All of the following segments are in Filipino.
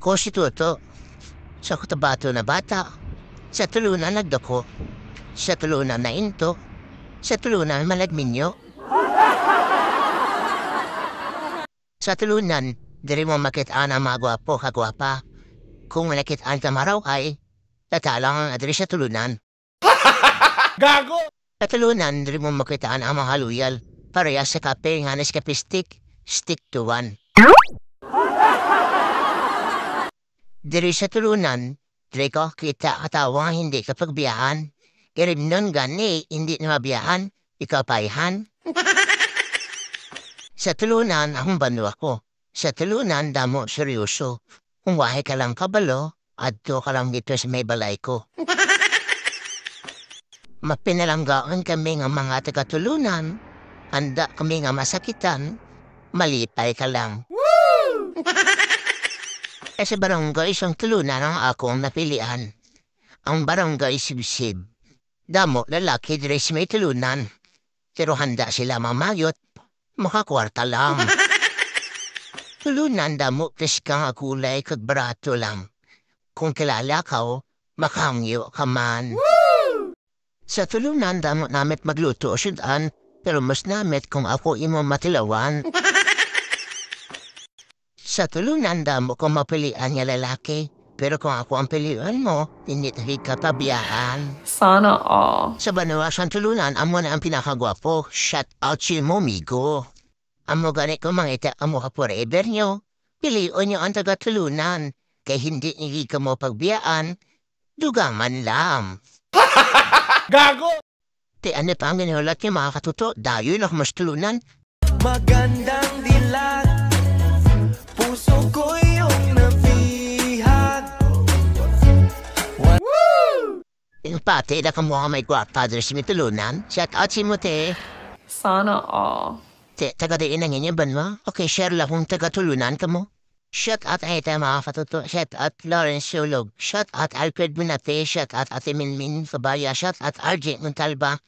konstituto sa kutabato na bata, sa tulunan nagdako, sa tulunan na into, sa tulunan maladminyo. sa tulunan, diri mo makitaan ang mga gwapo kagwapa. Kung nakitaan sa maraw ay, tatalang ang adri sa tulunan. Gago! Sa tulunan, diri mo makitaan ang mga haluyal. Parehas sa kape, hanes kape stick, stick to one. Diri sa tulunan, diri ko kita katawa hindi kapag biyahan. Irim nun gani, hindi na mabiyahan, ikaw paihan. sa tulunan, ang banwa ko. Sa tulunan, damo seryoso. Umuwahe ka lang kabalo, adto ka lang dito sa may balay ko. Mapinalanggaan kami ng mga tagatulunan, handa kami nga masakitan, malipay ka lang. Woo! eh sa barangay isang tulunan ang akong napilian. Ang barangay Sibsib. Damo, lalaki, dress may tulunan. Pero handa sila mamagyot. Makakwarta lang. tulunan damo, pres kang akulay kag barato lang. Kung kilala ka, oh, makangyo ka man. Sa tulunan damo namit magluto o syudan, pero mas namit kung ako imo matilawan. Sa tulunanda mo ko mapilian niya lalaki. Pero kung ako ang pilihan mo, tinitahid ka tabiyahan. Sana all. Sa Banua Santulunan, amo na ang pinakagwapo. Shout out si Momigo. Amo ganit ko mangita amo ka forever nyo. Pilion nyo ang taga-tulunan. Kay hindi hindi ka mo pagbiyaan, dugaman lam. Gago! Te ano pang inihulat niya mga katuto, dayo na mas tulunan. Magandang dilat puso ko iyong nabihag Woo! Il pate da kamuha may guwapadre si mitulunan. Shout out si Mute. Sana all. Te, taga de ang inyo ban mo? Okay, share lang kung taga tulunan ka mo. Shout out ay tayo mga katuto. Shout out Lawrence Sulog. Shout out Alfred Minate. Shout out Ate Minmin Sabaya. Shout out RJ Muntalba.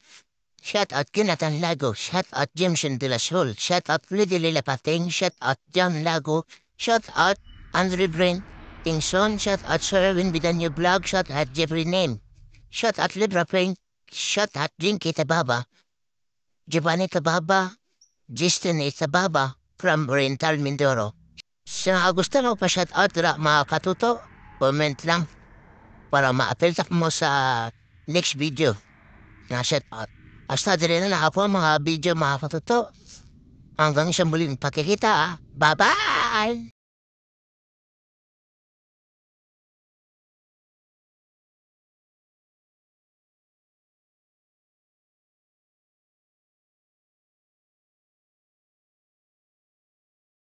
Shout out Jonathan Lago. Shout out Jimson De La Sol. Shout out Liddy Lila Pating. Shout out John Lago. Shout out Andre Brent Tingson. Shout out Sir Erwin Bidanya Vlog. Shout out Jeffrey Name. Shout out Libra Pink. Shout out Dinky Tababa. Giovanni Tababa. Justin Tababa from Oriental Mindoro. Sa gusto mo pa shout out ra mga katuto, comment lang para ma-apelta mo sa next video na shout out. Hasta dire na na ako mga video mga katuto. Hanggang sa muling pakikita ah. Bye-bye! I.